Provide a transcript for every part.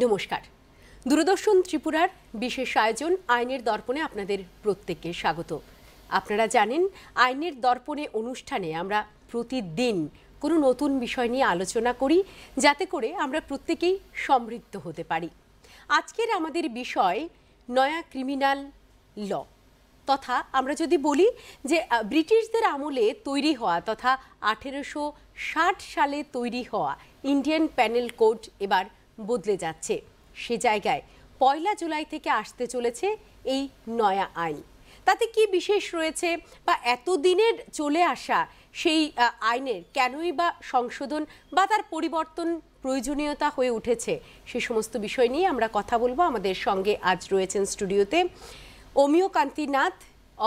নমস্কার দূরদর্শন ত্রিপুরার বিশেষ আয়োজন আইনের দর্পণে আপনাদের প্রত্যেককে স্বাগত আপনারা জানেন আইনের দর্পণে অনুষ্ঠানে আমরা প্রতিদিন কোনো নতুন বিষয় নিয়ে আলোচনা করি যাতে করে আমরা প্রত্যেকেই সমৃদ্ধ হতে পারি আজকের আমাদের বিষয় নয়া ক্রিমিনাল ল তথা আমরা যদি বলি যে ব্রিটিশদের আমলে তৈরি হওয়া তথা আঠেরোশো সালে তৈরি হওয়া ইন্ডিয়ান প্যানেল কোড এবার বদলে যাচ্ছে সে জায়গায় পয়লা জুলাই থেকে আসতে চলেছে এই নয়া আইন তাতে কি বিশেষ রয়েছে বা এতদিনের চলে আসা সেই আইনের কেনই বা সংশোধন বা তার পরিবর্তন প্রয়োজনীয়তা হয়ে উঠেছে সে সমস্ত বিষয় নিয়ে আমরা কথা বলবো আমাদের সঙ্গে আজ রয়েছেন স্টুডিওতে অমিয় কান্তিনাথ নাথ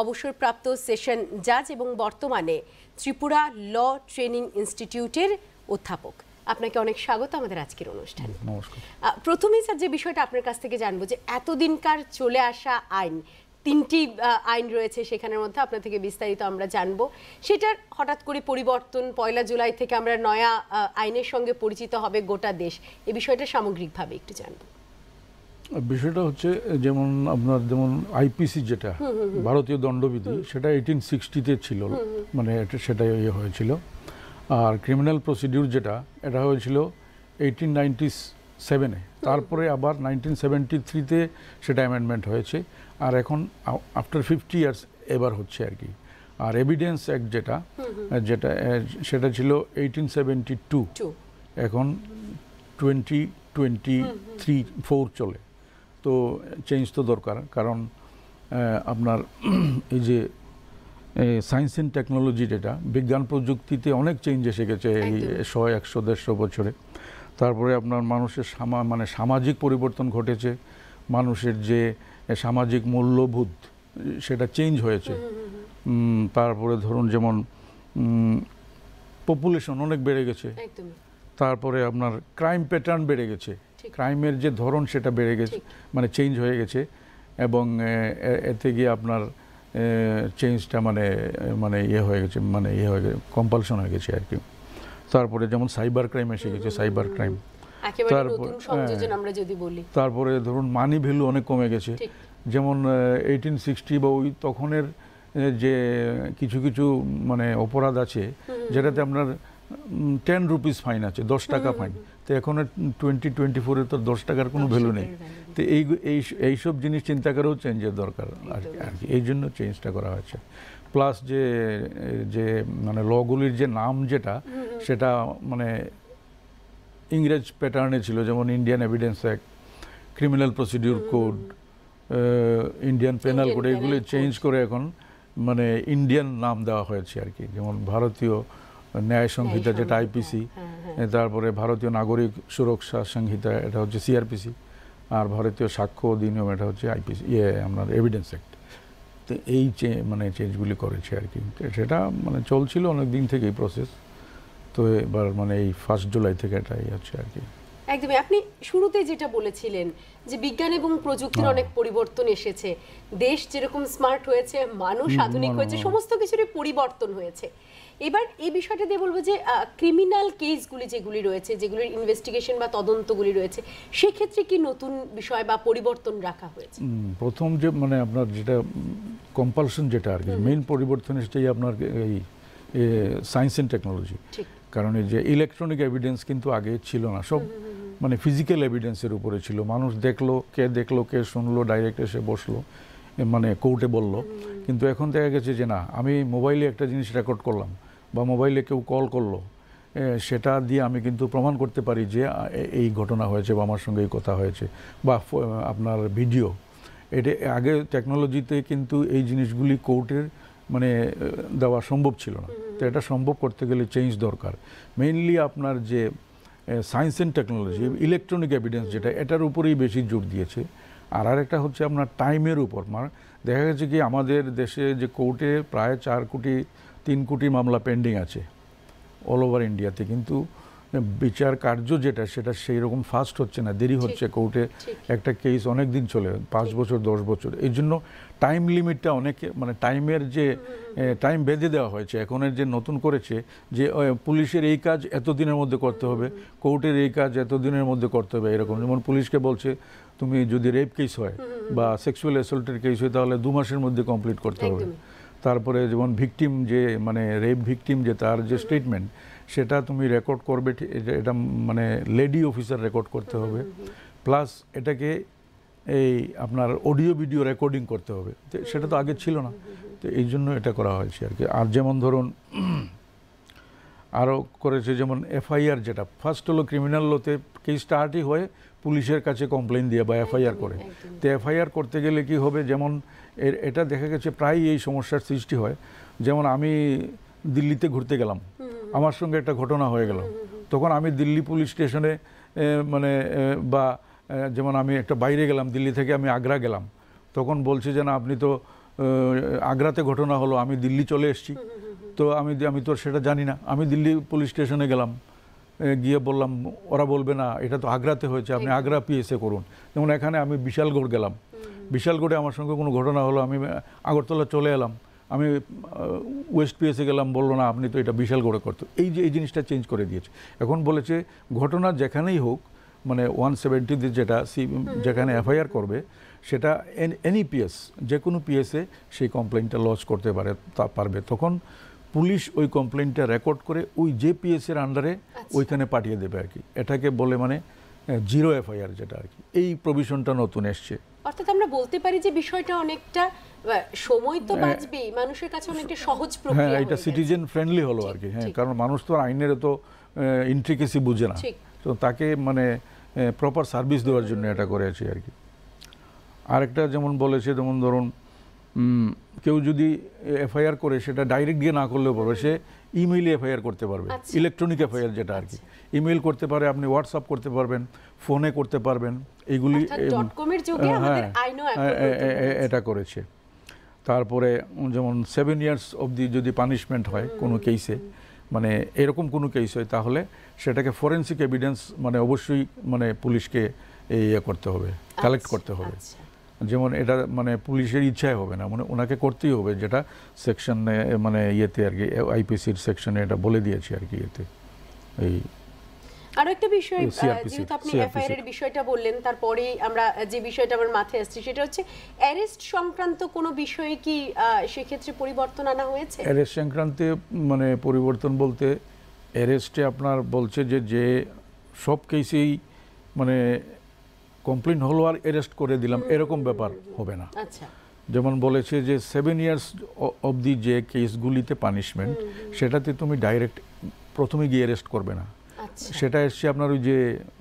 অবসরপ্রাপ্ত সেশন জাজ এবং বর্তমানে ত্রিপুরা ল ট্রেনিং ইনস্টিটিউটের অধ্যাপক আপনাকে অনেক স্বাগত আমাদের আজকের অনুষ্ঠানে নমস্কার প্রথমেই স্যার যে বিষয়টা আপনার কাছ থেকে জানবো যে এতদিনকার চলে আসা আইন তিনটি আইন রয়েছে সেখানের মধ্যে আপনার থেকে বিস্তারিত আমরা জানব সেটার হঠাৎ করে পরিবর্তন পয়লা জুলাই থেকে আমরা নয়া আইনের সঙ্গে পরিচিত হবে গোটা দেশ এ বিষয়টা সামগ্রিকভাবে একটু জানব বিষয়টা হচ্ছে যেমন আপনার যেমন আইপিসি যেটা ভারতীয় দণ্ডবিধি সেটা এইটিন সিক্সটিতে ছিল মানে সেটা ইয়ে হয়েছিল আর ক্রিমিনাল প্রসিডিউর যেটা এটা হয়েছিল এইটিন নাইনটি সেভেনে তারপরে আবার নাইনটিন সেভেন্টি থ্রিতে সেটা অ্যামেন্ডমেন্ট হয়েছে আর এখন আফটার ফিফটি ইয়ার্স এবার হচ্ছে আর কি আর এভিডেন্স অ্যাক্ট যেটা যেটা সেটা ছিল এইটিন সেভেন্টি টু এখন টোয়েন্টি টোয়েন্টি থ্রি ফোর চলে তো চেঞ্জ তো দরকার কারণ আপনার এই যে সায়েন্স অ্যান্ড টেকনোলজি যেটা বিজ্ঞান প্রযুক্তিতে অনেক চেঞ্জ এসে গেছে এই শয় একশো দেড়শো বছরে তারপরে আপনার মানুষের সামা মানে সামাজিক পরিবর্তন ঘটেছে মানুষের যে সামাজিক মূল্যবোধ সেটা চেঞ্জ হয়েছে তারপরে ধরুন যেমন পপুলেশন অনেক বেড়ে গেছে তারপরে আপনার ক্রাইম প্যাটার্ন বেড়ে গেছে ক্রাইমের যে ধরন সেটা বেড়ে গেছে মানে চেঞ্জ হয়ে গেছে এবং এতে গিয়ে আপনার চেঞ্জটা মানে মানে ইয়ে হয়ে গেছে মানে ইয়ে হয়ে গেছে কম্পালশন হয়ে গেছে আর কি তারপরে যেমন সাইবার ক্রাইম এসে গেছে সাইবার ক্রাইম হ্যাঁ। তারপরে ধরুন মানি ভ্যালু অনেক কমে গেছে যেমন এইটিন সিক্সটি বা ওই তখনের যে কিছু কিছু মানে অপরাধ আছে যেটাতে আপনার টেন রুপিস ফাইন আছে দশ টাকা ফাইন তো এখন টোয়েন্টি টোয়েন্টি ফোরে তো দশ টাকার কোনো ভ্যালু নেই তো এই এইসব জিনিস চিন্তা করেও চেঞ্জের দরকার আর কি এই জন্য চেঞ্জটা করা হয়েছে প্লাস যে যে মানে লগুলির যে নাম যেটা সেটা মানে ইংরেজ প্যাটার্নে ছিল যেমন Indian evidence act criminal procedure code Indian penal code এগুলি চেঞ্জ করে এখন মানে ইন্ডিয়ান নাম দেওয়া হয়েছে আর কি যেমন ভারতীয় ন্যায় সংহিতা যেটা আইপিসি হ্যাঁ, হ্যাঁ। তারপরে ভারতীয় নাগরিক সুরক্ষা সংহিতা এটা হচ্ছে সিআরপিসি আর ভারতীয় সাক্ষ্য অধিনিয়ম এটা হচ্ছে আইপিসি ইয়ে আপনার এভিডেন্স অ্যাক্ট তো এই চে মানে চেঞ্জগুলি করেছে আর কি সেটা মানে চলছিল অনেক দিন থেকে এই প্রসেস তো এবার মানে এই ফার্স্ট জুলাই থেকে এটা এই ইয়ে হচ্ছে আর কি একদমই আপনি শুরুতে যেটা বলেছিলেন যে বিজ্ঞান এবং প্রযুক্তির হ্যাঁ। অনেক পরিবর্তন এসেছে দেশ যেরকম স্মার্ট হয়েছে মানুষ আধুনিক হয়েছে সমস্ত কিছুরই পরিবর্তন হয়েছে এবার এই বিষয়টা দিয়ে বলবো যে ক্রিমিনাল কেসগুলি যেগুলি রয়েছে যেগুলির ইনভেস্টিগেশন বা তদন্তগুলি রয়েছে সেক্ষেত্রে কি নতুন বিষয় বা পরিবর্তন রাখা হয়েছে প্রথম যে মানে আপনার যেটা কম্পালশন যেটা আর কি মেইন পরিবর্তন এসেছে আপনার এই সায়েন্স অ্যান্ড টেকনোলজি কারণ এই যে ইলেকট্রনিক এভিডেন্স কিন্তু আগে ছিল না সব মানে ফিজিক্যাল এভিডেন্সের উপরে ছিল মানুষ দেখলো কে দেখলো কে শুনলো ডাইরেক্ট এসে বসলো মানে কোর্টে বললো কিন্তু এখন দেখা গেছে যে না আমি মোবাইলে একটা জিনিস রেকর্ড করলাম বা মোবাইলে কেউ কল করলো সেটা দিয়ে আমি কিন্তু প্রমাণ করতে পারি যে এই ঘটনা হয়েছে বা আমার সঙ্গে এই কথা হয়েছে বা আপনার ভিডিও এটা আগে টেকনোলজিতে কিন্তু এই জিনিসগুলি কোর্টের মানে দেওয়া সম্ভব ছিল না তো এটা সম্ভব করতে গেলে চেঞ্জ দরকার মেইনলি আপনার যে science and technology electronic evidence যেটা এটার উপরেই বেশি জোর দিয়েছে আর আর একটা হচ্ছে আপনার টাইমের উপর মানে দেখা গেছে কি আমাদের দেশে যে কোর্টে প্রায় চার কোটি তিন কোটি মামলা পেন্ডিং আছে অল ওভার ইন্ডিয়াতে কিন্তু বিচার কার্য যেটা সেটা সেই রকম ফাস্ট হচ্ছে না দেরি হচ্ছে কোর্টে একটা কেস অনেক দিন চলে পাঁচ বছর দশ বছর এই জন্য টাইম লিমিটটা অনেকে মানে টাইমের যে টাইম বেঁধে দেওয়া হয়েছে এখনের যে নতুন করেছে যে পুলিশের এই কাজ এত দিনের মধ্যে করতে হবে কোর্টের এই কাজ এত দিনের মধ্যে করতে হবে এরকম যেমন পুলিশকে বলছে তুমি যদি রেপ কেস হয় বা সেক্সুয়াল অ্যাসল্টের কেস হয় তাহলে দু মাসের মধ্যে কমপ্লিট করতে হবে তারপরে যেমন ভিকটিম যে মানে রেপ ভিকটিম যে তার যে স্টেটমেন্ট সেটা তুমি রেকর্ড করবে এটা মানে লেডি অফিসার রেকর্ড করতে হবে প্লাস এটাকে এই আপনার অডিও ভিডিও রেকর্ডিং করতে হবে সেটা তো আগে ছিল না তো এই জন্য এটা করা হয়েছে আর কি আর যেমন ধরুন আরও করেছে যেমন এফআইআর যেটা ফার্স্ট হলো ক্রিমিনাল লোতে কেস স্টার্টই হয়ে পুলিশের কাছে কমপ্লেন দিয়ে বা এফআইআর করে তো এফআইআর করতে গেলে কি হবে যেমন এটা দেখা গেছে প্রায় এই সমস্যার সৃষ্টি হয় যেমন আমি দিল্লিতে ঘুরতে গেলাম আমার সঙ্গে একটা ঘটনা হয়ে গেল তখন আমি দিল্লি পুলিশ স্টেশনে মানে বা যেমন আমি একটা বাইরে গেলাম দিল্লি থেকে আমি আগ্রা গেলাম তখন বলছে যে না আপনি তো আগ্রাতে ঘটনা হলো আমি দিল্লি চলে এসেছি তো আমি আমি তো সেটা জানি না আমি দিল্লি পুলিশ স্টেশনে গেলাম গিয়ে বললাম ওরা বলবে না এটা তো আগ্রাতে হয়েছে আপনি আগ্রা পিএসএ করুন যেমন এখানে আমি বিশালগড় গেলাম বিশালগড়ে আমার সঙ্গে কোনো ঘটনা হলো আমি আগরতলা চলে এলাম আমি ওয়েস্ট পিএসে গেলাম বললো না আপনি তো এটা বিশাল করে করতো এই যে এই জিনিসটা চেঞ্জ করে দিয়েছে এখন বলেছে ঘটনা যেখানেই হোক মানে ওয়ান সেভেন্টিতে যেটা সি যেখানে এফআইআর করবে সেটা এনি পিএস যে কোনো পিএসে সেই কমপ্লেনটা লজ করতে পারে তা পারবে তখন পুলিশ ওই কমপ্লেনটা রেকর্ড করে ওই যে পিএসের আন্ডারে ওইখানে পাঠিয়ে দেবে আর কি এটাকে বলে মানে জিরো এফআইআর যেটা আর কি এই প্রভিশনটা নতুন এসছে অর্থাৎ আমরা বলতে পারি যে বিষয়টা অনেকটা সময় তো হ্যাঁ। বাঁচবেই মানুষের কাছে অনেকটা সহজ হ্যাঁ, প্রক্রিয়া হ্যাঁ এটা সিটিজেন ফ্রেন্ডলি হলো আর কি হ্যাঁ কারণ মানুষ তো আইনের তো ইন্ট্রিকেসি বুঝে না তো তাকে মানে প্রপার সার্ভিস দেওয়ার জন্য এটা করে আছে আর কি আরেকটা যেমন বলেছে যেমন ধরুন কেউ যদি এফআইআর করে সেটা ডাইরেক্ট গিয়ে না করলেও পারবে সে ইমেইলে এফআইআর করতে পারবে ইলেকট্রনিক আচ্ছা। এফআইআর যেটা আর কি আচ্ছা। ইমেল করতে পারে আপনি হোয়াটসঅ্যাপ করতে পারবেন ফোনে করতে পারবেন এইগুলি হ্যাঁ, হ্যাঁ, হ্যাঁ, এটা করেছে তারপরে যেমন সেভেন ইয়ার্স অবধি যদি পানিশমেন্ট হয় কোনো কেসে মানে এরকম কোনো কেস হয় তাহলে সেটাকে ফরেন্সিক এভিডেন্স মানে অবশ্যই মানে পুলিশকে ইয়ে করতে হবে কালেক্ট আচ্ছা, করতে হবে আচ্ছা। যেমন এটা মানে পুলিশের ইচ্ছায় হবে না মানে ওনাকে করতেই হবে যেটা সেকশনে মানে ইয়েতে আর কি আইপিসির সেকশনে এটা বলে দিয়েছে আর কি ইয়েতে এই আরো একটা বিষয় যেহেতু আপনি এফআইআর এর বিষয়টা বললেন তারপরেই আমরা যে বিষয়টা আমার মাথায় আসছে সেটা হচ্ছে অ্যারেস্ট সংক্রান্ত কোনো বিষয়ে কি সেক্ষেত্রে পরিবর্তন আনা হয়েছে অ্যারেস্ট সংক্রান্তে মানে পরিবর্তন বলতে অ্যারেস্টে আপনার বলছে যে যে সব কেসেই মানে কমপ্লেন হলো আর অ্যারেস্ট করে দিলাম এরকম ব্যাপার হবে না আচ্ছা যেমন বলেছে যে সেভেন ইয়ার্স অবধি যে কেসগুলিতে পানিশমেন্ট সেটাতে তুমি ডাইরেক্ট প্রথমে গিয়ে অ্যারেস্ট করবে না আচ্ছা। সেটা এসছে আপনার ওই যে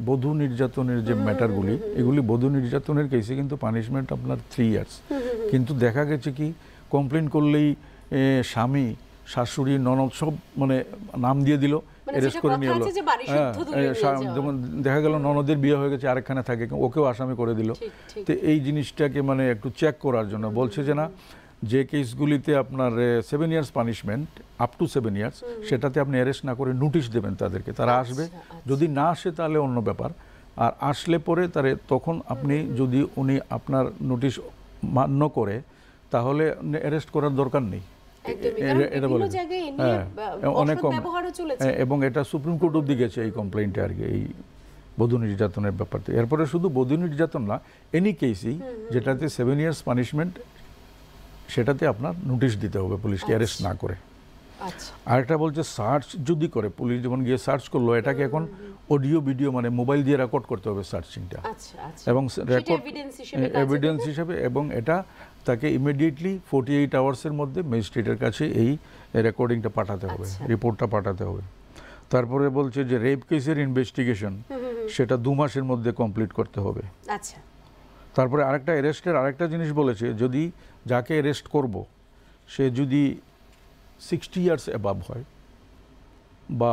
বধূ নির্যাতনের যে ম্যাটারগুলি এগুলি বধূ নির্যাতনের কেসে কিন্তু পানিশমেন্ট আপনার থ্রি ইয়ার্স কিন্তু দেখা গেছে কি কমপ্লেন করলেই স্বামী শাশুড়ি ননদ সব মানে নাম দিয়ে দিল অ্যারেস্ট মানে করে নিয়ে এলো হ্যাঁ, যেমন দেখা গেল ননদের বিয়ে হয়ে গেছে আরেকখানে থাকে ওকেও আসামি করে দিল তো এই জিনিসটাকে মানে একটু চেক করার জন্য বলছে যে না যে কেসগুলিতে আপনার seven years punishment up to seven years সেটাতে আপনি অ্যারেস্ট না করে নোটিশ দেবেন তাদেরকে তারা আচ্ছা, আসবে আচ্ছা। যদি না আসে তাহলে অন্য ব্যাপার আর আসলে পরে তারে তখন আপনি যদি উনি আপনার নোটিশ মান্য করে তাহলে অ্যারেস্ট করার দরকার নেই হ্যাঁ, অনেক কম এবং এটা সুপ্রিম কোর্ট অব্দি গেছে এই কমপ্লেনটা আর কি এই বধু নির্যাতনের ব্যাপারটা এরপরে শুধু বধু নির্যাতন না এনি কেসই যেটাতে সেভেন ইয়ার্স পানিশমেন্ট সেটাতে আপনার নোটিশ দিতে হবে পুলিশকে অ্যারেস্ট আচ্ছা। না করে আচ্ছা। আরেকটা বলছে সার্চ যদি করে পুলিশ যেমন গিয়ে সার্চ করলো এটাকে এখন অডিও ভিডিও মানে মোবাইল দিয়ে রেকর্ড করতে হবে সার্চিংটা আচ্ছা, এবং রেকর্ড এভিডেন্স হিসেবে এবং এটা তাকে ইমিডিয়েটলি ফোর্টি এইট আওয়ার্সের মধ্যে ম্যাজিস্ট্রেটের কাছে এই রেকর্ডিংটা পাঠাতে হবে রিপোর্টটা পাঠাতে হবে তারপরে বলছে যে রেপ কেসের ইনভেস্টিগেশন সেটা দু মাসের মধ্যে কমপ্লিট করতে হবে তারপরে আরেকটা অ্যারেস্টের আরেকটা জিনিস বলেছে যদি যাকে রেস্ট করব সে যদি সিক্সটি ইয়ার্স অ্যাবাব হয় বা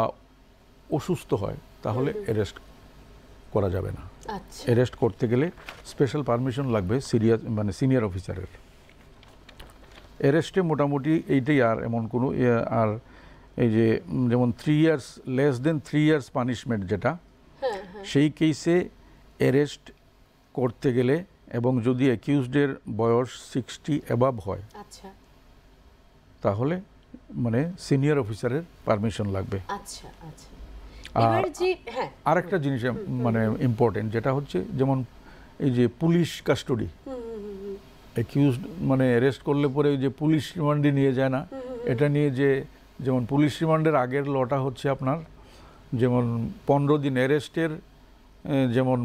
অসুস্থ হয় তাহলে অ্যারেস্ট করা যাবে না অ্যারেস্ট আচ্ছা। করতে গেলে স্পেশাল পারমিশন লাগবে সিরিয়াস মানে সিনিয়র অফিসারের অ্যারেস্টে মোটামুটি এইটাই আর এমন কোনো আর এই যে যেমন three years less than three years punishment যেটা হ্যাঁ, হ্যাঁ। সেই কেসে অ্যারেস্ট করতে গেলে এবং যদি অ্যাকিউজডের বয়স সিক্সটি অ্যাবাব হয় আচ্ছা। তাহলে মানে সিনিয়র অফিসারের পারমিশন লাগবে আচ্ছা, আচ্ছা। আর হ্যাঁ। আরেকটা জিনিস মানে ইম্পর্টেন্ট যেটা হচ্ছে যেমন এই যে পুলিশ কাস্টডি অ্যাকিউজ মানে অ্যারেস্ট করলে পরে যে পুলিশ রিমান্ডে নিয়ে যায় না এটা নিয়ে যে যেমন পুলিশ রিমান্ডের আগের লটা হচ্ছে আপনার যেমন পনেরো দিন অ্যারেস্টের যেমন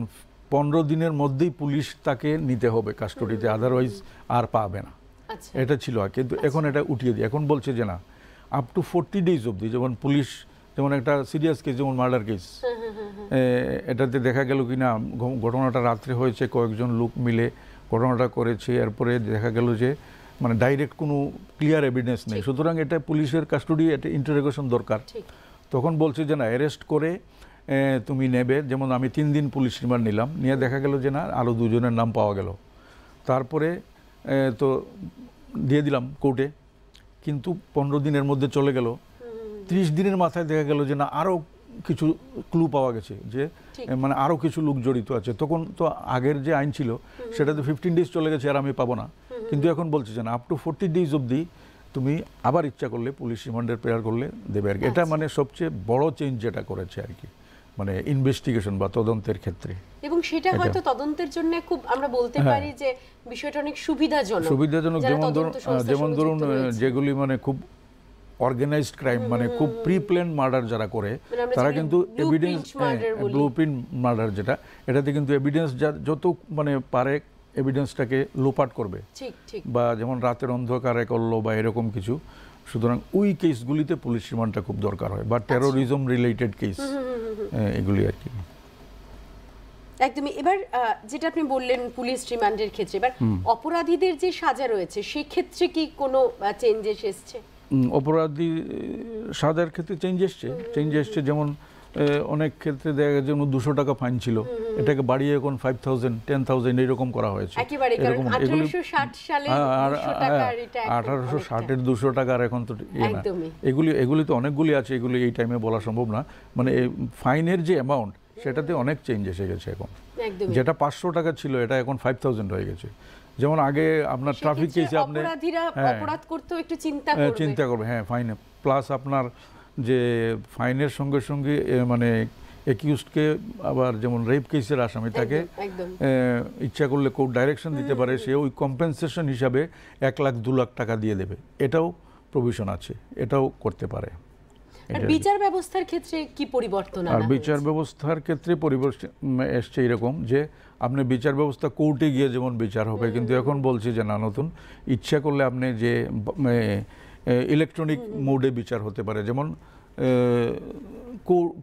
পনেরো দিনের মধ্যেই পুলিশ তাকে নিতে হবে কাস্টডিতে আদারওয়াইজ আর পাবে না আচ্ছা। এটা ছিল আর কিন্তু আচ্ছা। এখন এটা উঠিয়ে দিই এখন বলছে যে না আপ টু ফোরটি ডেজ অবধি যেমন পুলিশ যেমন একটা সিরিয়াস কেস যেমন মার্ডার কেস এটাতে দেখা গেল কি না ঘটনাটা রাত্রে হয়েছে কয়েকজন লোক মিলে ঘটনাটা করেছে এরপরে দেখা গেল যে মানে ডাইরেক্ট কোনো ক্লিয়ার এভিডেন্স নেই সুতরাং এটা পুলিশের কাস্টডি একটা ইন্টারোগেশন দরকার তখন বলছে যে না অ্যারেস্ট করে তুমি নেবে যেমন আমি তিন দিন পুলিশ রিমান্ড নিলাম নিয়ে দেখা গেল যে না আরও দুজনের নাম পাওয়া গেল তারপরে তো দিয়ে দিলাম কোর্টে কিন্তু পনেরো দিনের মধ্যে চলে গেল ত্রিশ দিনের মাথায় দেখা গেল যে না আরও কিছু ক্লু পাওয়া গেছে যে মানে আরও কিছু লোক জড়িত আছে তখন তো আগের যে আইন ছিল সেটা তো ফিফটিন ডেজ চলে গেছে আর আমি পাবো না কিন্তু এখন বলছে যে না আপ টু ফোরটি ডেজ অবধি তুমি আবার ইচ্ছা করলে পুলিশ রিমান্ডের প্রেয়ার করলে দেবে আর কি আচ্ছা। এটা মানে সবচেয়ে বড় চেঞ্জ যেটা করেছে আর কি মানে ইনভেস্টিগেশন বা তদন্তের ক্ষেত্রে এবং সেটা হয়তো তদন্তের জন্য খুব আমরা বলতে হ্যাঁ। পারি যে বিষয়টা অনেক সুবিধাজনক সুবিধাজনক যেমন ধরুন যেমন ধরুন যেগুলি মানে খুব অর্গানাইজড ক্রাইম মানে খুব প্রি প্ল্যান মার্ডার যারা করে মানে তারা কিন্তু এভিডেন্স ব্লু মার্ডার যেটা এটাতে কিন্তু এভিডেন্স যত মানে পারে এভিডেন্সটাকে লোপাট করবে বা যেমন রাতের অন্ধকারে করলো বা এরকম কিছু সুতরাং ওই কেসগুলিতে পুলিশ রিমান্ডটা খুব দরকার হয় বা টেরোরিজম রিলেটেড কেস হ্যাঁ, এগুলি আর কি একদমই এবার যেটা আপনি বললেন পুলিশ রিমান্ডের ক্ষেত্রে এবার অপরাধীদের যে সাজা রয়েছে সেক্ষেত্রে কি কোনো চেঞ্জেস এসছে অপরাধী সাজার ক্ষেত্রে চেঞ্জ এসছে চেঞ্জ এসছে যেমন অনেক ক্ষেত্রে দেখা গেছে দুশো টাকা ফাইন ছিল এটাকে বাড়িয়ে এখন ফাইভ থাউজেন্ড টেন থাউজেন্ড এইরকম করা হয়েছে এরকম হ্যাঁ, হ্যাঁ, আঠারোশো ষাটের দুশো টাকা আর এখন তো ইয়ে না এগুলি এগুলি তো অনেকগুলি আছে এগুলি এই টাইমে বলা সম্ভব না মানে ফাইনের যে অ্যামাউন্ট সেটাতে অনেক চেঞ্জ এসে গেছে এখন যেটা পাঁচশো টাকা ছিল এটা এখন ফাইভ থাউজেন্ড হয়ে গেছে যেমন আগে আপনার ট্রাফিক কেসে আপনি হ্যাঁ। চিন্তা করবে হ্যাঁ ফাইনে প্লাস আপনার যে ফাইনের সঙ্গে সঙ্গে মানে অ্যাকিউজডকে আবার যেমন রেপ কেসের আসামি তাকে ইচ্ছা করলে কোর্ট ডাইরেকশন দিতে পারে সে ওই কম্পেনসেশন হিসাবে এক লাখ দু লাখ টাকা দিয়ে দেবে এটাও প্রভিশন আছে এটাও করতে পারে বিচার ব্যবস্থার ক্ষেত্রে কি পরিবর্তন আর বিচার ব্যবস্থার ক্ষেত্রে পরিবর্তন এসছে এরকম যে আপনি বিচার ব্যবস্থা কোর্টে গিয়ে যেমন বিচার হবে কিন্তু এখন বলছে যে না নতুন ইচ্ছা করলে আপনি যে ইলেকট্রনিক মোডে বিচার হতে পারে যেমন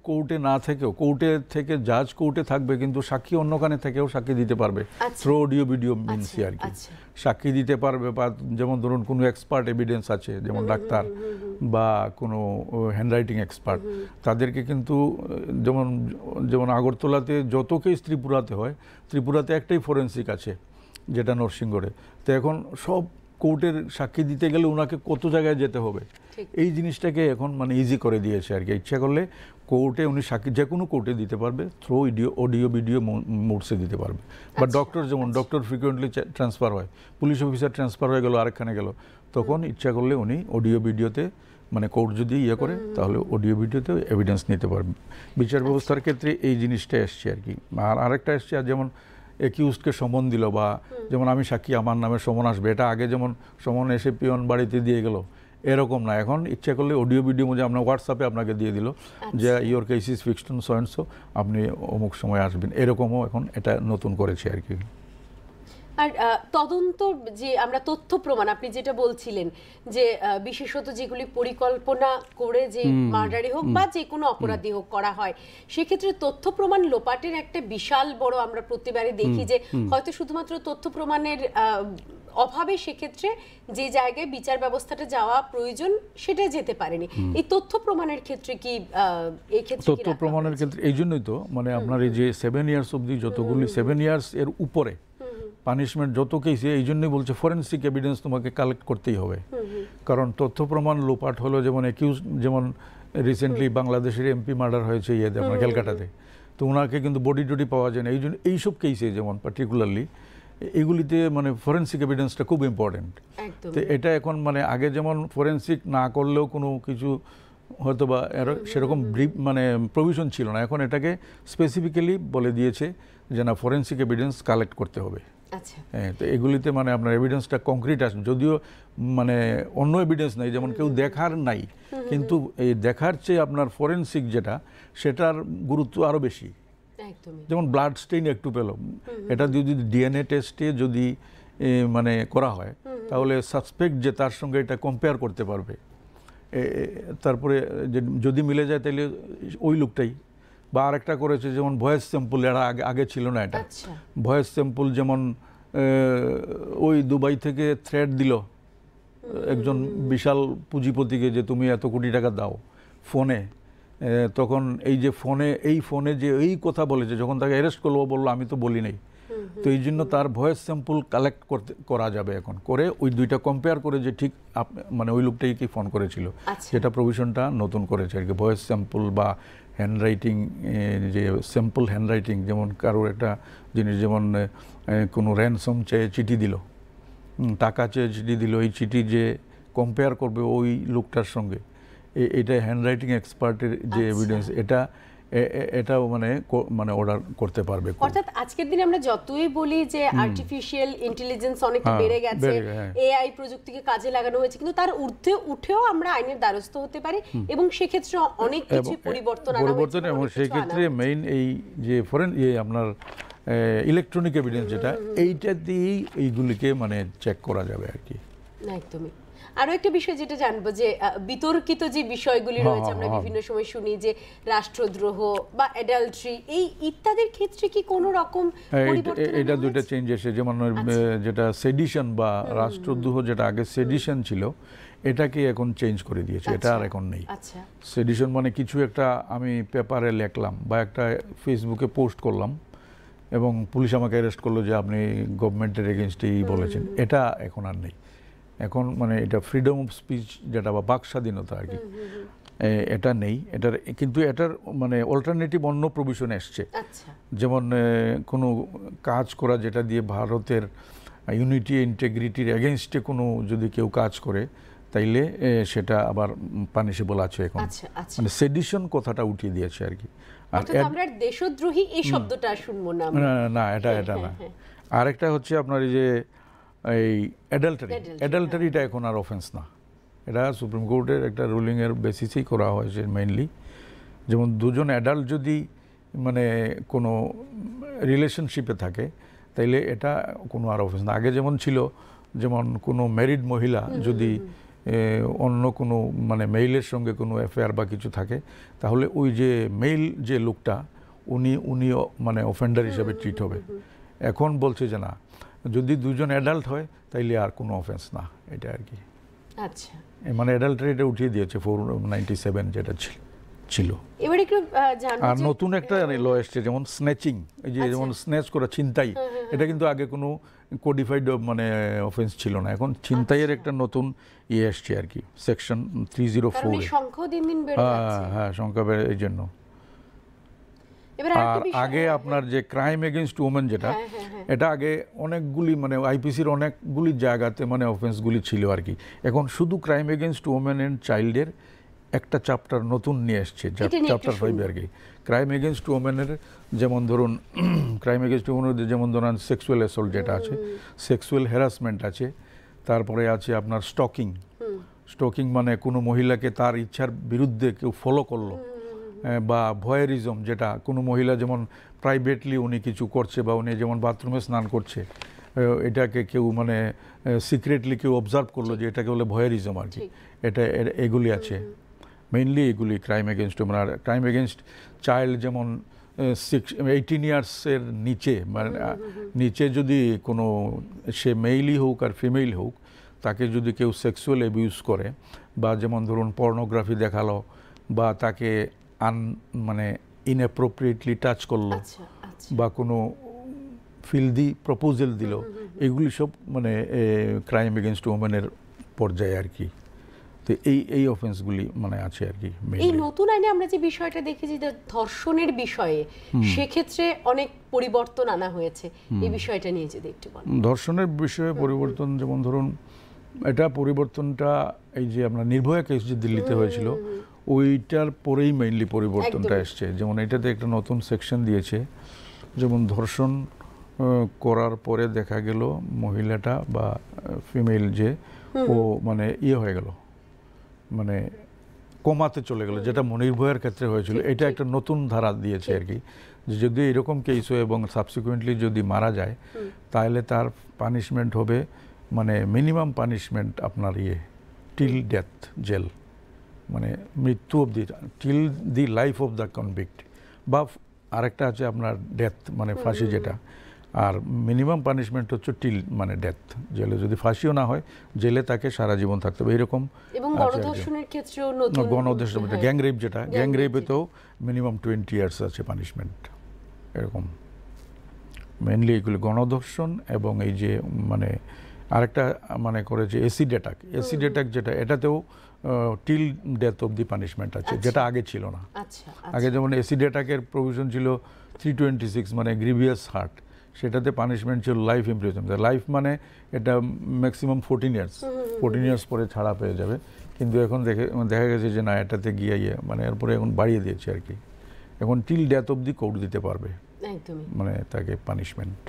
কোর্টে না থেকেও কোর্টে থেকে জাজ কোর্টে থাকবে কিন্তু সাক্ষী অন্যখানে থেকেও সাক্ষী দিতে পারবে থ্রো অডিও ভিডিও মিনসি আর কি আচ্ছা। সাক্ষী দিতে পারবে বা যেমন ধরুন কোনো এক্সপার্ট এভিডেন্স আছে যেমন ডাক্তার বা কোনো হ্যান্ডরাইটিং এক্সপার্ট তাদেরকে কিন্তু যেমন যেমন আগরতলাতে যত কেস ত্রিপুরাতে হয় ত্রিপুরাতে একটাই ফরেন্সিক আছে যেটা নরসিংগড়ে তো এখন সব কোর্টের সাক্ষী দিতে গেলে ওনাকে কত জায়গায় যেতে হবে এই জিনিসটাকে এখন মানে ইজি করে দিয়েছে আর কি ইচ্ছা করলে কোর্টে উনি সাক্ষী যে কোনো কোর্টে দিতে পারবে থ্রো ইডিও অডিও ভিডিও মোডসে দিতে পারবে বা ডক্টর আচ্ছা, যেমন ডক্টর ফ্রিকুয়েন্টলি ট্রান্সফার হয় পুলিশ অফিসার ট্রান্সফার হয়ে গেল আরেকখানে গেল তখন ইচ্ছা করলে উনি অডিও ভিডিওতে মানে কোর্ট যদি ইয়ে করে তাহলে অডিও ভিডিওতে এভিডেন্স নিতে পারবে বিচার আচ্ছা। ব্যবস্থার ক্ষেত্রে এই জিনিসটা এসছে আর কি আর আরেকটা এসছে যেমন একিউজকে সমন দিল বা যেমন আমি সাক্ষী আমার নামে সমন আসবে এটা আগে যেমন সমন এসে পিয়ন বাড়িতে দিয়ে গেল এরকম না এখন ইচ্ছা করলে অডিও ভিডিও মধ্যে আপনার হোয়াটসঅ্যাপে আপনাকে দিয়ে দিল আচ্ছা। যে ইয়োর কেসিস ফিক্সটন সয়েন্সও আপনি অমুক সময় আসবেন এরকমও এখন এটা নতুন করেছে আর কি আর তদন্ত যে আমরা তথ্য প্রমাণ আপনি যেটা বলছিলেন যে বিশেষত যেগুলি পরিকল্পনা করে যে মার্ডারি হোক বা যে কোনো অপরাধী হোক করা হয় সেক্ষেত্রে তথ্য প্রমাণ লোপাটের একটা বিশাল বড় আমরা প্রতিবারে দেখি যে হয়তো শুধুমাত্র তথ্য প্রমাণের অভাবে সেক্ষেত্রে যে জায়গায় বিচার ব্যবস্থাটা যাওয়া প্রয়োজন সেটা যেতে পারেনি এই তথ্য প্রমাণের ক্ষেত্রে কি তথ্য প্রমাণের ক্ষেত্রে এই জন্যই তো মানে আপনার এই যে সেভেন ইয়ার্স অব্দি যতগুলি সেভেন ইয়ার্স এর উপরে পানিশমেন্ট যত কেসে এই জন্যই বলছে ফরেন্সিক এভিডেন্স তোমাকে কালেক্ট করতেই হবে কারণ তথ্য প্রমাণ লোপাট হলো যেমন একিউজ যেমন রিসেন্টলি বাংলাদেশের এমপি মার্ডার হয়েছে ইয়েতে আমার ক্যালকাটাতে তো ওনাকে কিন্তু বডি টডি পাওয়া যায় না এই জন্য এইসব কেসে যেমন পার্টিকুলারলি এগুলিতে মানে ফরেন্সিক এভিডেন্সটা খুব ইম্পর্টেন্ট তো এটা এখন মানে আগে যেমন ফরেন্সিক না করলেও কোনো কিছু হয়তো বা সেরকম মানে প্রভিশন ছিল না এখন এটাকে স্পেসিফিক্যালি বলে দিয়েছে যে না ফরেন্সিক এভিডেন্স কালেক্ট করতে হবে আচ্ছা। হ্যাঁ তো এগুলিতে মানে আপনার এভিডেন্সটা কংক্রিট আসবে যদিও মানে অন্য এভিডেন্স নাই যেমন কেউ দেখার নাই কিন্তু এই দেখার চেয়ে আপনার ফরেন্সিক যেটা সেটার গুরুত্ব আরও বেশি যেমন ব্লাড স্টেইন একটু পেল এটা যদি ডিএনএ টেস্টে যদি মানে করা হয় তাহলে সাসপেক্ট যে তার সঙ্গে এটা কম্পেয়ার করতে পারবে তারপরে যদি মিলে যায় তাহলে ওই লোকটাই বা আরেকটা করেছে যেমন ভয়েস টেম্পল এরা আগে আগে ছিল না এটা আচ্ছা। ভয়েস স্যাম্পল যেমন ওই দুবাই থেকে থ্রেড দিল একজন বিশাল পুঁজিপতিকে যে তুমি এত কোটি টাকা দাও ফোনে তখন এই যে ফোনে এই ফোনে যে এই কথা বলেছে যখন তাকে অ্যারেস্ট করবো বললো আমি তো বলি নাই তো এই জন্য তার ভয়েস স্যাম্পল কালেক্ট করতে করা যাবে এখন করে ওই দুইটা কম্পেয়ার করে যে ঠিক মানে ওই লোকটাই কি ফোন করেছিল সেটা আচ্ছা। প্রভিশনটা নতুন করেছে আর কি ভয়েস স্যাম্পল বা হ্যান্ডরাইটিং যে সিম্পল হ্যান্ডরাইটিং যেমন কারো একটা জিনিস যেমন কোনো র্যানসম চেয়ে চিঠি দিল টাকা চেয়ে চিঠি দিল এই চিঠি যে কম্পেয়ার করবে ওই লোকটার সঙ্গে এটা হ্যান্ডরাইটিং এক্সপার্টের যে এভিডেন্স আচ্ছা। এটা এটাও মানে মানে অর্ডার করতে পারবে অর্থাৎ আজকের দিনে আমরা যতই বলি যে আর্টিফিশিয়াল ইন্টেলিজেন্স অনেকটা হ্যাঁ, বেড়ে গেছে এআই হ্যাঁ। প্রযুক্তিকে কাজে লাগানো হয়েছে কিন্তু তার ঊর্ধ্বে উঠেও আমরা আইনের দ্বারস্থ হতে পারি এবং সেক্ষেত্রে অনেক কিছু পরিবর্তন পরিবর্তন এবং সেক্ষেত্রে মেইন এই যে ফরেন ইয়ে আপনার ইলেকট্রনিক এভিডেন্স যেটা এইটা দিয়েই এইগুলিকে মানে চেক করা যাবে আর কি একদমই আরো একটা বিষয় যেটা জানবো যে বিতর্কিত যে বিষয়গুলি হ্যাঁ, রয়েছে হ্যাঁ, আমরা হ্যাঁ। বিভিন্ন সময় শুনি যে রাষ্ট্রদ্রোহ বা অ্যাডাল্ট্রি এই ইত্যাদির ক্ষেত্রে কি কোনো রকম এটা দুইটা চেঞ্জ এসে যেমন আচ্ছা। যেটা সেডিশন বা রাষ্ট্রদ্রোহ যেটা আগে সেডিশন ছিল এটাকে এখন চেঞ্জ করে দিয়েছে এটা আচ্ছা। আর এখন নেই সেডিশন আচ্ছা। মানে কিছু একটা আমি পেপারে লেখলাম বা একটা ফেসবুকে পোস্ট করলাম এবং পুলিশ আমাকে অ্যারেস্ট করলো যে আপনি গভর্নমেন্টের এগেনস্টেই বলেছেন এটা এখন আর নেই এখন মানে এটা ফ্রিডম অফ স্পিচ যেটা বা বাক স্বাধীনতা আর কি এটা নেই এটার কিন্তু এটার মানে অল্টারনেটিভ অন্য প্রভিশন এসছে আচ্ছা। যেমন কোনো কাজ করা যেটা দিয়ে ভারতের ইউনিটি ইন্টেগ্রিটির এগেনস্টে কোনো যদি কেউ কাজ করে তাইলে সেটা আবার পানিশেবল আছে এখন আচ্ছা, আচ্ছা। মানে সেডিশন কথাটা উঠিয়ে দিয়েছে আর কি আর আমরা দেশদ্রোহী এই শব্দটা শুনবো না না এটা হ্যাঁ, এটা হ্যাঁ, না হ্যাঁ। আরেকটা হচ্ছে আপনার এই যে এই অ্যাডাল্টারি অ্যাডাল্টারিটা এখন আর অফেন্স না এটা সুপ্রিম কোর্টের একটা রুলিংয়ের বেসিসেই করা হয়েছে মেইনলি যেমন দুজন অ্যাডাল্ট যদি মানে কোনো রিলেশনশিপে থাকে তাইলে এটা কোনো আর অফেন্স না আগে যেমন ছিল যেমন কোনো ম্যারিড মহিলা যদি অন্য কোনো মানে মেইলের সঙ্গে কোনো অ্যাফেয়ার বা কিছু থাকে তাহলে ওই যে মেইল যে লোকটা উনি উনি মানে অফেন্ডার হিসাবে ট্রিট হবে এখন বলছে যে না যদি দুজন অ্যাডাল্ট হয় তাইলে আর কোনো অফেন্স না এটা আর কি আচ্ছা মানে অ্যাডাল্ট রেটে উঠিয়ে দিয়েছে ফোর নাইনটি সেভেন যেটা ছিল ছিল একটু আর নতুন একটা ল হ্যাঁ। এসছে যেমন স্নেচিং এই যে আচ্ছা। যেমন স্নেচ করা ছিনতাই হ্যাঁ, হ্যাঁ, এটা কিন্তু আগে কোনো কোডিফাইড মানে অফেন্স ছিল না এখন ছিনতাইয়ের আচ্ছা। একটা নতুন ইয়ে এসছে আর কি সেকশন থ্রি জিরো ফোর হ্যাঁ হ্যাঁ সংখ্যা এই জন্য আর আগে আপনার যে ক্রাইম এগেনস্ট উমেন যেটা হ্যাঁ, হ্যাঁ, হ্যাঁ। এটা আগে অনেকগুলি মানে আইপিসির অনেকগুলি জায়গাতে মানে অফেন্সগুলি ছিল আর কি এখন শুধু ক্রাইম এগেনস্ট উমেন অ্যান্ড চাইল্ডের একটা চ্যাপ্টার নতুন নিয়ে এসছে চ্যাপ্টার হইবে আর কি ক্রাইম এগেনস্ট ওমেনের যেমন ধরুন ক্রাইম এগেনস্ট ওমেনের যেমন ধরুন সেক্সুয়াল অ্যাসল্ট যেটা আছে সেক্সুয়াল হ্যারাসমেন্ট আছে তারপরে আছে আপনার স্টকিং স্টকিং মানে কোনো মহিলাকে তার ইচ্ছার বিরুদ্ধে কেউ ফলো করলো বা ভয়ারিজম যেটা কোনো মহিলা যেমন প্রাইভেটলি উনি কিছু করছে বা উনি যেমন বাথরুমে স্নান করছে এটাকে কেউ মানে সিক্রেটলি কেউ অবজার্ভ করলো যে এটাকে বলে ভয়ারিজম আর কি এটা এগুলি আছে মেইনলি এগুলি ক্রাইম এগেনস্ট মানে আর ক্রাইম এগেনস্ট চাইল্ড যেমন সিক্স এইটিন ইয়ার্সের নিচে মানে নিচে যদি কোনো সে মেইলই হোক আর ফিমেল হোক তাকে যদি কেউ সেক্সুয়াল অ্যাবিউজ করে বা যেমন ধরুন পর্নোগ্রাফি দেখালো বা তাকে আন মানে ইনঅ্যাপ্রোপ্রিয়েটলি টাচ করলো আচ্ছা, আচ্ছা। বা কোনো ফিল্দি প্রপোজাল দিল এগুলি সব মানে ক্রাইম এগেনস্ট ওমেনের পর্যায়ে আর কি তো এই এই অফেন্সগুলি মানে আছে আর কি এই নতুন আইনে আমরা যে বিষয়টা দেখেছি যে ধর্ষণের বিষয়ে সেক্ষেত্রে অনেক পরিবর্তন আনা হয়েছে এই বিষয়টা নিয়ে যদি একটু বলেন ধর্ষণের বিষয়ে পরিবর্তন যেমন ধরুন এটা পরিবর্তনটা এই যে আমরা নির্ভয়া কেস যে দিল্লিতে হয়েছিল ওইটার পরেই মেইনলি পরিবর্তনটা এসছে যেমন এটাতে একটা নতুন সেকশন দিয়েছে যেমন ধর্ষণ করার পরে দেখা গেল মহিলাটা বা ফিমেল যে ও মানে ইয়ে হয়ে গেল মানে কমাতে চলে গেল যেটা মনির্ভয়ের ক্ষেত্রে হয়েছিল এটা একটা নতুন ধারা দিয়েছে আর কি যে যদি এরকম কেস হয় এবং সাবসিকুয়েন্টলি যদি মারা যায় তাহলে তার পানিশমেন্ট হবে মানে মিনিমাম পানিশমেন্ট আপনার ইয়ে টিল ডেথ জেল মানে মৃত্যু অবধি till the life of the convict বা আরেকটা আছে আপনার ডেথ মানে ফাঁসি যেটা আর মিনিমাম পানিশমেন্ট হচ্ছে টিল মানে ডেথ জেলে যদি ফাঁসিও না হয় জেলে তাকে সারা জীবন থাকতে হবে এরকম গণ গ্যাং রেপ যেটা গ্যাং মিনিমাম টোয়েন্টি ইয়ার্স আছে পানিশমেন্ট এরকম মেনলি এগুলি গণধর্ষণ এবং এই যে মানে আরেকটা মানে করেছে এসিড অ্যাটাক এসিড অ্যাটাক যেটা এটাতেও till death of the punishment আছে আচ্ছা। যেটা আগে ছিল না আচ্ছা, আচ্ছা। আগে যেমন এসিড অ্যাটাকের প্রভিশন ছিল থ্রি টোয়েন্টি সিক্স মানে গ্রিভিয়াস হার্ট সেটাতে পানিশমেন্ট ছিল লাইফ ইমপ্রিজন লাইফ মানে এটা maximum fourteen years fourteen years পরে ছাড়া পেয়ে যাবে কিন্তু এখন দেখে দেখা গেছে যে না এটাতে গিয়ে ইয়ে মানে এরপরে এখন বাড়িয়ে দিয়েছে আর কি এখন টিল ডেথ দি কোর্ট দিতে পারবে মানে তাকে পানিশমেন্ট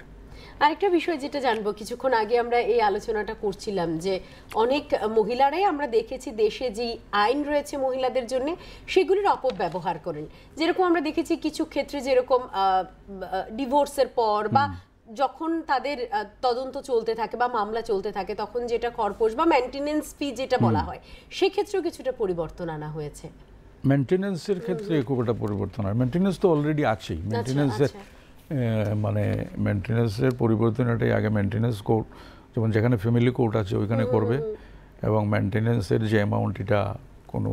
আরেকটা বিষয় যেটা জানবো কিছুক্ষণ আগে আমরা এই আলোচনাটা করছিলাম যে অনেক মহিলারাই আমরা দেখেছি দেশে যে আইন রয়েছে মহিলাদের জন্য সেগুলির অপব্যবহার করেন যেরকম আমরা দেখেছি কিছু ক্ষেত্রে যেরকম ডিভোর্সের পর বা যখন তাদের তদন্ত চলতে থাকে বা মামলা চলতে থাকে তখন যেটা খরপোশ বা মেনটেনেন্স ফি যেটা বলা হয় সেক্ষেত্রেও কিছুটা পরিবর্তন আনা হয়েছে মেনটেনেন্সের ক্ষেত্রে খুব একটা পরিবর্তন হয় মেনটেনেন্স তো অলরেডি আছেই মেনটেনেন্সের আচ্ছা, মানে মেনটেন্যান্সের পরিবর্তন এটাই আগে মেনটেন্যান্স কোর্ট যেমন যেখানে ফ্যামিলি কোর্ট আছে ওইখানে করবে এবং মেনটেন্যান্সের যে অ্যামাউন্ট এটা কোনো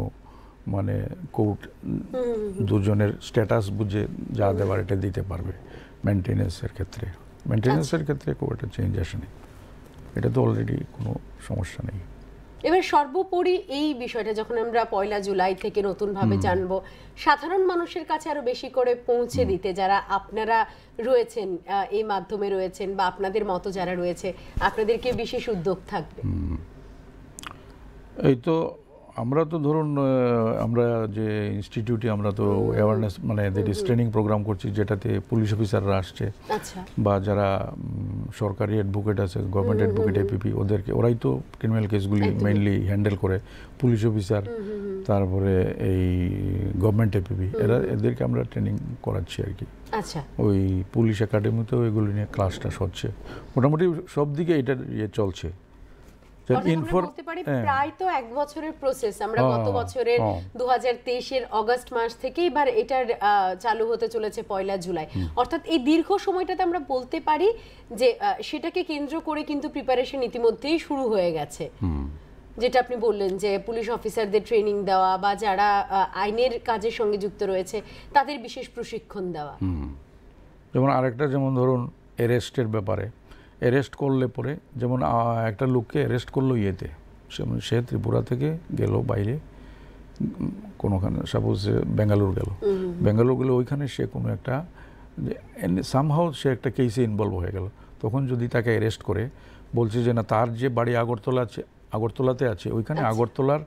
মানে কোর্ট দুজনের স্ট্যাটাস বুঝে যা দেওয়ার এটা দিতে পারবে মেনটেন্যান্সের ক্ষেত্রে মেনটেন্যান্সের আচ্ছা। ক্ষেত্রে খুব একটা চেঞ্জ আসেনি এটা তো অলরেডি কোনো সমস্যা নেই এবার সর্বোপরি এই বিষয়টা যখন আমরা পয়লা জুলাই থেকে নতুনভাবে জানবো সাধারণ মানুষের কাছে আরো বেশি করে পৌঁছে দিতে যারা আপনারা রয়েছেন এই মাধ্যমে রয়েছেন বা আপনাদের মতো যারা রয়েছে আপনাদেরকে বিশেষ উদ্যোগ থাকবে এই তো আমরা তো ধরুন আমরা যে ইনস্টিটিউটে আমরা তো অ্যাওয়ারনেস মানে ট্রেনিং প্রোগ্রাম করছি যেটাতে পুলিশ অফিসাররা আসছে আচ্ছা। বা যারা সরকারি অ্যাডভোকেট আছে গভর্নমেন্ট অ্যাডভোকেট এপিপি ওদেরকে ওরাই তো ক্রিমিনাল কেসগুলি মেইনলি হ্যান্ডেল করে পুলিশ অফিসার তারপরে এই গভর্নমেন্ট এপিপি এরা এদেরকে আমরা ট্রেনিং করাচ্ছি আর কি আচ্ছা। ওই পুলিশ একাডেমিতেও এগুলো নিয়ে ক্লাস টাস হচ্ছে মোটামুটি সব দিকে এটা ইয়ে চলছে হ্যাঁ। প্রায় তো এক বছরের প্রসেস আমরা গত হ্যাঁ, বছরের হ্যাঁ। দু অগস্ট মাস থেকে এবার এটার চালু হতে চলেছে পয়লা জুলাই অর্থাৎ এই দীর্ঘ সময়টাতে আমরা বলতে পারি যে সেটাকে কেন্দ্র করে কিন্তু প্রিপারেশন ইতিমধ্যেই শুরু হয়ে গেছে যেটা আপনি বললেন যে পুলিশ অফিসারদের ট্রেনিং দেওয়া বা যারা আইনের কাজের সঙ্গে যুক্ত রয়েছে তাদের বিশেষ প্রশিক্ষণ দেওয়া যেমন আরেকটা যেমন ধরুন ব্যাপারে অ্যারেস্ট করলে পরে যেমন একটা লোককে অ্যারেস্ট করলো ইয়েতে সে মানে সে ত্রিপুরা থেকে গেল বাইরে কোনোখানে সাপোজ বেঙ্গালোর গেল বেঙ্গালোর গেলে ওইখানে সে কোনো একটা সামহাও সে একটা কেসে ইনভলভ হয়ে গেল তখন যদি তাকে অ্যারেস্ট করে বলছে যে না তার যে বাড়ি আগরতলা আছে আগরতলাতে আছে ওইখানে আচ্ছা। আগরতলার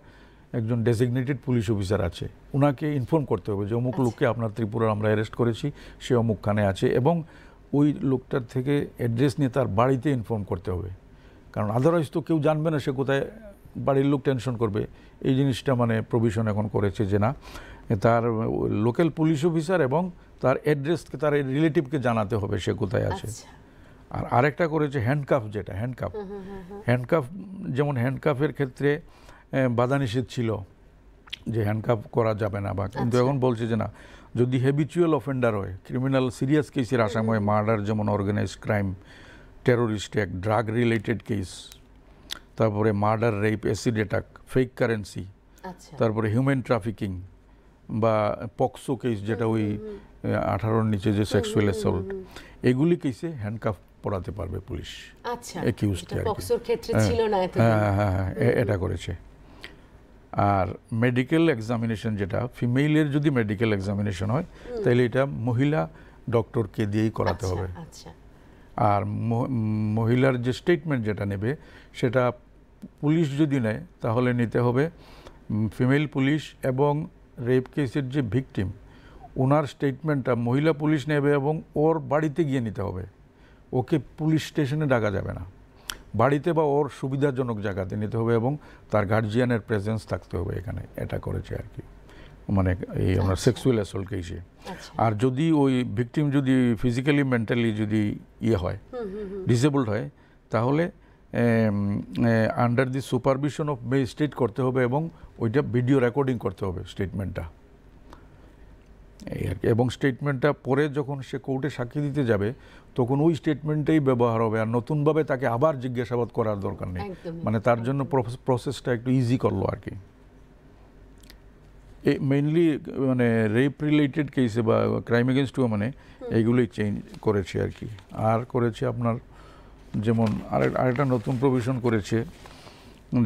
একজন ডেজিগনেটেড পুলিশ অফিসার আছে ওনাকে ইনফর্ম করতে হবে যে অমুক আচ্ছা। লোককে আপনার ত্রিপুরার আমরা অ্যারেস্ট করেছি সে অমুকখানে আছে এবং ওই লোকটার থেকে অ্যাড্রেস নিয়ে তার বাড়িতে ইনফর্ম করতে হবে কারণ আদারওয়াইজ তো কেউ জানবে না সে কোথায় বাড়ির লোক টেনশন করবে এই জিনিসটা মানে প্রভিশন এখন করেছে যে না তার লোকাল পুলিশ অফিসার এবং তার অ্যাড্রেসকে তার রিলেটিভকে জানাতে হবে সে কোথায় আছে আচ্ছা। আর আরেকটা করেছে হ্যান্ডকাফ যেটা হ্যান্ডকাফ হ্যান্ডকাফ যেমন হ্যান্ডকাফের ক্ষেত্রে বাধা নিষেধ ছিল যে হ্যান্ডকাফ করা যাবে না বা কিন্তু আচ্ছা। এখন বলছে যে না যদি হ্যাবিচুয়াল অফেন্ডার হয় ক্রিমিনাল সিরিয়াস কেসের আসাম হয় মার্ডার যেমন organise crime terrorist act drug related case তারপরে murder rape acid attack fake currency তারপরে হিউম্যান ট্রাফিকিং বা পক্সো কেস যেটা ওই আঠারোর নিচে যে সেক্সুয়াল অ্যাসল্ট এগুলি কেসে হ্যান্ডকাফ পড়াতে পারবে পুলিশ আচ্ছা, হ্যাঁ।, হ্যাঁ হ্যাঁ হ্যাঁ এটা করেছে আর মেডিকেল এক্সামিনেশন যেটা ফিমেলের যদি মেডিকেল এক্সামিনেশন হয় তাহলে এটা মহিলা ডক্টরকে দিয়েই করাতে আচ্ছা, হবে আচ্ছা। আর মহিলার যে স্টেটমেন্ট যেটা নেবে সেটা পুলিশ যদি নেয় তাহলে নিতে হবে ফিমেল পুলিশ এবং রেপ কেসের যে ভিকটিম ওনার স্টেটমেন্টটা মহিলা পুলিশ নেবে এবং ওর বাড়িতে গিয়ে নিতে হবে ওকে পুলিশ স্টেশনে ডাকা যাবে না বাড়িতে বা ওর সুবিধাজনক জায়গাতে নিতে হবে এবং তার গার্জিয়ানের প্রেজেন্স থাকতে হবে এখানে এটা করেছে আর কি মানে এই আমরা সেক্সুয়াল অ্যাসল্ট কেসে আর যদি ওই ভিকটিম যদি ফিজিক্যালি মেন্টালি যদি ইয়ে হয় ডিসেবলড হয় তাহলে under the supervision of state করতে হবে এবং ওইটা ভিডিও রেকর্ডিং করতে হবে স্টেটমেন্টটা এই আর কি এবং স্টেটমেন্টটা পরে যখন সে কোর্টে সাক্ষী দিতে যাবে তখন ওই স্টেটমেন্টেই ব্যবহার হবে আর নতুনভাবে তাকে আবার জিজ্ঞাসাবাদ করার দরকার নেই মানে তার জন্য প্রসেসটা একটু ইজি করলো আর কি এই মেইনলি মানে রেপ রিলেটেড কেসে বা ক্রাইম এগেনস্ট মানে এইগুলোই চেঞ্জ করেছে আর কি আর করেছে আপনার যেমন আরেক আরেকটা নতুন প্রভিশন করেছে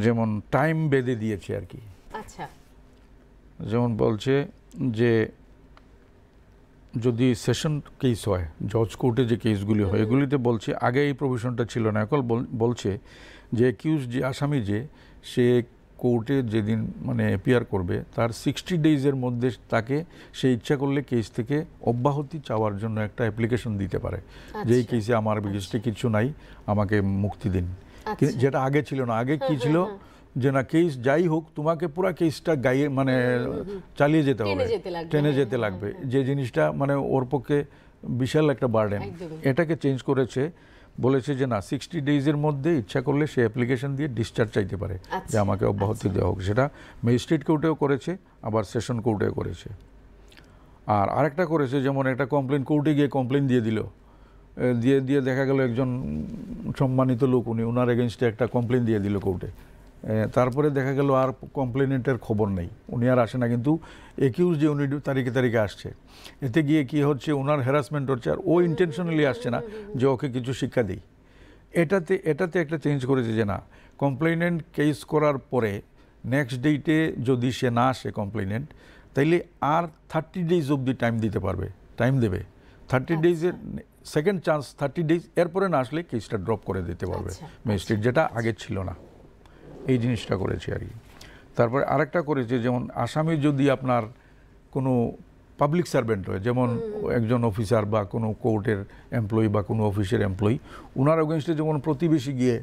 যেমন টাইম বেঁধে দিয়েছে আর কি আচ্ছা যেমন বলছে যে যদি সেশন কেস হয় জজ কোর্টে যে কেসগুলি হয় এগুলিতে বলছে আগে এই প্রভিশনটা ছিল না এখন বলছে যে অ্যাকিউজ যে আসামি যে সে কোর্টে যেদিন মানে অ্যাপিয়ার করবে তার সিক্সটি ডেইজের মধ্যে তাকে সে ইচ্ছা করলে কেস থেকে অব্যাহতি চাওয়ার জন্য একটা অ্যাপ্লিকেশন দিতে পারে যে এই কেসে আচ্ছা। আমার বিগেস্টে আচ্ছা। কিছু নাই আমাকে মুক্তি দিন আচ্ছা। যেটা আগে ছিল না আগে কি হ্যাঁ, হ্যাঁ, ছিল হ্যাঁ। যে না কেস যাই হোক তোমাকে পুরা কেসটা গাইয়ে মানে চালিয়ে যেতে হবে টেনে যেতে লাগবে হ্যাঁ, হ্যাঁ। যে জিনিসটা মানে ওর পক্ষে বিশাল একটা বার্ডেন এটাকে চেঞ্জ করেছে বলেছে যে না সিক্সটি ডেইজের মধ্যে ইচ্ছা করলে সে অ্যাপ্লিকেশন দিয়ে ডিসচার্জ চাইতে পারে যে আচ্ছা, আমাকে অব্যাহতি আচ্ছা। দেওয়া হোক সেটা ম্যাজিস্ট্রেট কোর্টেও করেছে আবার সেশন কোর্টেও করেছে আর আরেকটা করেছে যেমন একটা কমপ্লেন কোর্টে গিয়ে কমপ্লেন দিয়ে দিল দিয়ে দিয়ে দেখা গেল একজন সম্মানিত লোক উনি ওনার এগেনস্টে একটা কমপ্লেন দিয়ে দিল কোর্টে তারপরে দেখা গেল আর কমপ্লেনেন্টের খবর নেই উনি আর আসে না কিন্তু একিউজ যে উনি তারিখে তারিখে আসছে এতে গিয়ে কি হচ্ছে ওনার হ্যারাসমেন্ট হচ্ছে আর ও ইন্টেনশনালি আসছে না যে ওকে কিছু শিক্ষা দিই এটাতে এটাতে একটা চেঞ্জ করেছে যে না কমপ্লেনেন্ট কেস করার পরে নেক্সট ডেটে যদি সে না আসে কমপ্লেনেন্ট তাইলে আর থার্টি ডেজ অবধি টাইম দিতে পারবে টাইম দেবে থার্টি ডেজের সেকেন্ড চান্স থার্টি ডেজ এরপরে না আসলে কেসটা ড্রপ করে দিতে পারবে ম্যাজিস্ট্রেট আচ্ছা। যেটা আগে ছিল না এই জিনিসটা করেছি আর কি তারপরে আরেকটা করেছি যেমন আসামি যদি আপনার কোনো পাবলিক সার্ভেন্ট হয় যেমন একজন অফিসার বা কোনো কোর্টের এমপ্লয়ি বা কোনো অফিসের এমপ্লয়ি ওনার অগেনস্টে যেমন প্রতিবেশী গিয়ে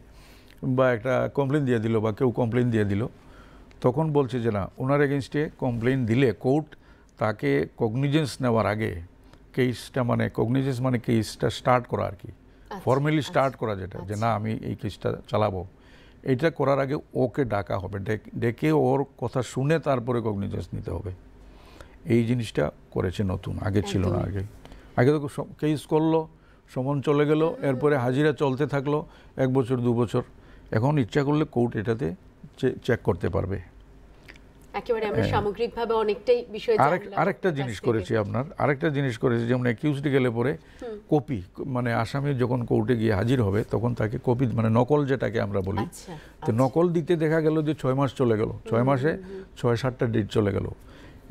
বা একটা কমপ্লেন দিয়ে দিল বা কেউ কমপ্লেন দিয়ে দিল তখন বলছে যে না ওনার এগেনস্টে কমপ্লেন দিলে কোর্ট তাকে কগনিজেন্স নেওয়ার আগে কেসটা মানে কগনিজেন্স মানে কেসটা স্টার্ট করা আর কি ফর্মালি আচ্ছা, স্টার্ট আচ্ছা, করা যেটা যে আচ্ছা। না আমি এই কেসটা চালাবো এটা করার আগে ওকে ডাকা হবে ডেকে ওর কথা শুনে তারপরে কগনিজেন্স নিতে হবে এই জিনিসটা করেছে নতুন আগে ছিল না আগে আগে তো কেস করলো সমন চলে গেল হ্যাঁ। এরপরে হাজিরা চলতে থাকলো এক বছর দু বছর এখন ইচ্ছা করলে কোর্ট এটাতে চেক করতে পারবে একেবারে আমরা হ্যাঁ। সামগ্রিকভাবে অনেকটাই বিষয় আরেকটা জিনিস করেছি আপনার আরেকটা জিনিস করেছি যেমন অ্যাকিউজড গেলে পরে কপি মানে আসামি যখন কোর্টে গিয়ে হাজির হবে তখন তাকে কপি মানে নকল যেটাকে আমরা বলি আচ্ছা, তো আচ্ছা। নকল দিতে দেখা গেল যে ছয় মাস চলে গেল ছয় মাসে ছয় সাতটা ডেট চলে গেল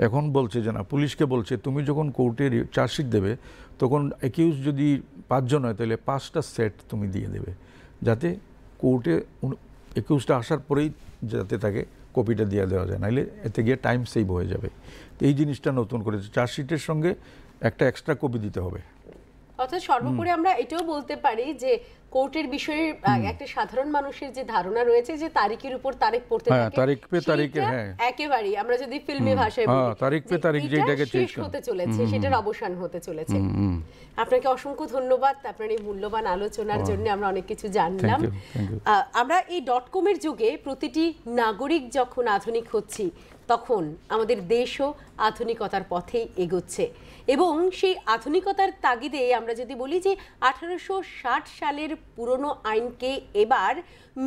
এখন বলছে যে না পুলিশকে বলছে তুমি যখন কোর্টে চার্জশিট দেবে তখন অ্যাকিউজ যদি পাঁচজন হয় তাহলে পাঁচটা সেট তুমি দিয়ে দেবে যাতে কোর্টে একুশটা আসার পরেই যাতে তাকে কপিটা দিয়ে দেওয়া যায় নাহলে এতে গিয়ে টাইম সেভ হয়ে যাবে এই জিনিসটা নতুন করেছে চার্জশিটের সঙ্গে একটা এক্সট্রা কপি দিতে হবে অর্থাৎ সর্বোপরি আমরা এটাও বলতে পারি যে কোর্টের বিষয়ে একটা সাধারণ মানুষের যে ধারণা রয়েছে যে তারিখের উপর তারিখ পড়তে হ্যাঁ, থাকে তারিখ পে তারিখে হ্যাঁ একেবারে আমরা যদি ফিল্মি ভাষায় হ্যাঁ, বলি তারিখ পে তারিখ যেটাকে চেঞ্জ হতে চলেছে সেটার অবসান হতে চলেছে আপনাকে অসংখ্য ধন্যবাদ আপনার এই মূল্যবান আলোচনার হ্যাঁ। জন্য আমরা অনেক কিছু জানলাম আমরা এই ডট কম এর যুগে প্রতিটি নাগরিক যখন আধুনিক হচ্ছি তখন আমাদের দেশও আধুনিকতার পথেই এগোচ্ছে এবং সেই আধুনিকতার তাগিদে আমরা যদি বলি যে আঠারোশো সালের পুরনো আইনকে এবার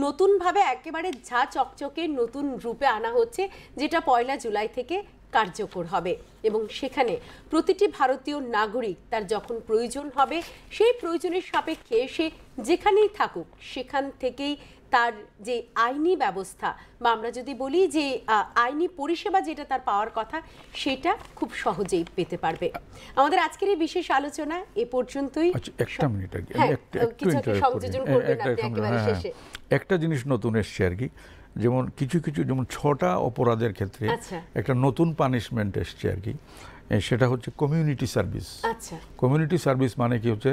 নতুনভাবে একেবারে ঝা চকচকে নতুন রূপে আনা হচ্ছে যেটা পয়লা জুলাই থেকে কার্যকর হবে এবং সেখানে প্রতিটি ভারতীয় নাগরিক তার যখন প্রয়োজন হবে সেই প্রয়োজনের সাপেক্ষে সে যেখানেই থাকুক সেখান থেকেই তার যে আইনি ব্যবস্থা বা আমরা যদি বলি যে আইনি পরিষেবা যেটা তার পাওয়ার কথা সেটা খুব সহজেই পেতে পারবে আমাদের আজকের এই বিশেষ আলোচনা এ পর্যন্তই আচ্ছা, হ্যাঁ, একটা মিনিট হ্যাঁ, হ্যাঁ। একটা জিনিস নতুন এসছে আর কি যেমন কিছু কিছু যেমন ছটা অপরাধের ক্ষেত্রে আচ্ছা। একটা নতুন পানিশমেন্ট এসছে আর কি সেটা হচ্ছে কমিউনিটি সার্ভিস কমিউনিটি সার্ভিস মানে কি হচ্ছে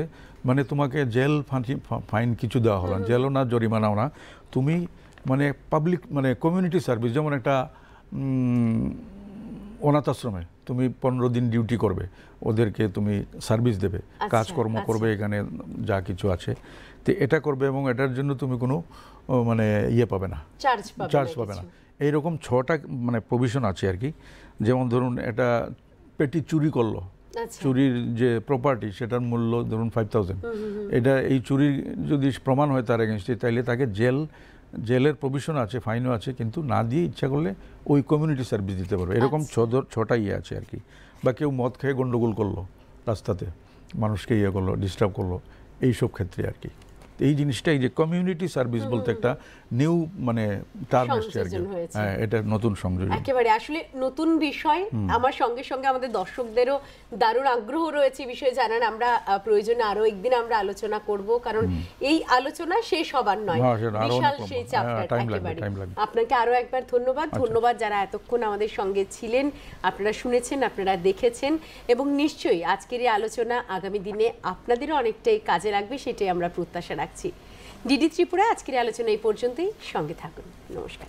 মানে তোমাকে জেল ফাইন কিছু দেওয়া হলো না জেলও না জরিমানাও না তুমি মানে পাবলিক মানে কমিউনিটি সার্ভিস যেমন একটা অনাথ আশ্রমে তুমি পনেরো দিন ডিউটি করবে ওদেরকে তুমি সার্ভিস দেবে আচ্ছা, কাজকর্ম আচ্ছা। করবে এখানে যা কিছু আছে তো এটা করবে এবং এটার জন্য তুমি কোনো মানে ইয়ে পাবে না চার্জ পাবে না এইরকম ছটা মানে প্রভিশন আছে আর কি যেমন ধরুন এটা পেটি চুরি করলো আচ্ছা। চুরির যে প্রপার্টি সেটার মূল্য ধরুন ফাইভ থাউজেন্ড এটা এই চুরির যদি প্রমাণ হয় তার এগেনস্টে তাইলে তাকে জেল জেলের প্রভিশন আছে ফাইনও আছে কিন্তু না দিয়ে ইচ্ছা করলে ওই কমিউনিটি সার্ভিস দিতে পারবে এরকম আচ্ছা। ছটা ইয়ে আছে আর কি বা কেউ মদ খেয়ে গণ্ডগোল করলো রাস্তাতে মানুষকে ইয়ে করলো ডিস্টার্ব করলো এইসব ক্ষেত্রে আর কি এই জিনিসটাই যে কমিউনিটি সার্ভিস বলতে একটা নিউ মানে টার্ম এসছে আর কি হ্যাঁ এটা নতুন সংযোজন একেবারে আসলে নতুন বিষয় আমার সঙ্গে সঙ্গে আমাদের দর্শকদেরও দারুণ আগ্রহ রয়েছে বিষয়ে জানান আমরা প্রয়োজনে আরো একদিন আমরা আলোচনা করব কারণ এই আলোচনা শেষ হবার নয় হ্যাঁ, বিশাল সেই চ্যাপ্টার একেবারে আপনাকে আরো একবার ধন্যবাদ আচ্ছা। ধন্যবাদ যারা এতক্ষণ আমাদের সঙ্গে ছিলেন আপনারা শুনেছেন আপনারা দেখেছেন এবং নিশ্চয়ই আজকের এই আলোচনা আগামী দিনে আপনাদেরও অনেকটাই কাজে লাগবে সেটাই আমরা প্রত্যাশা রাখছি ডিডি ত্রিপুরা আজকের আলোচনা এই পর্যন্তই সঙ্গে থাকুন নমস্কার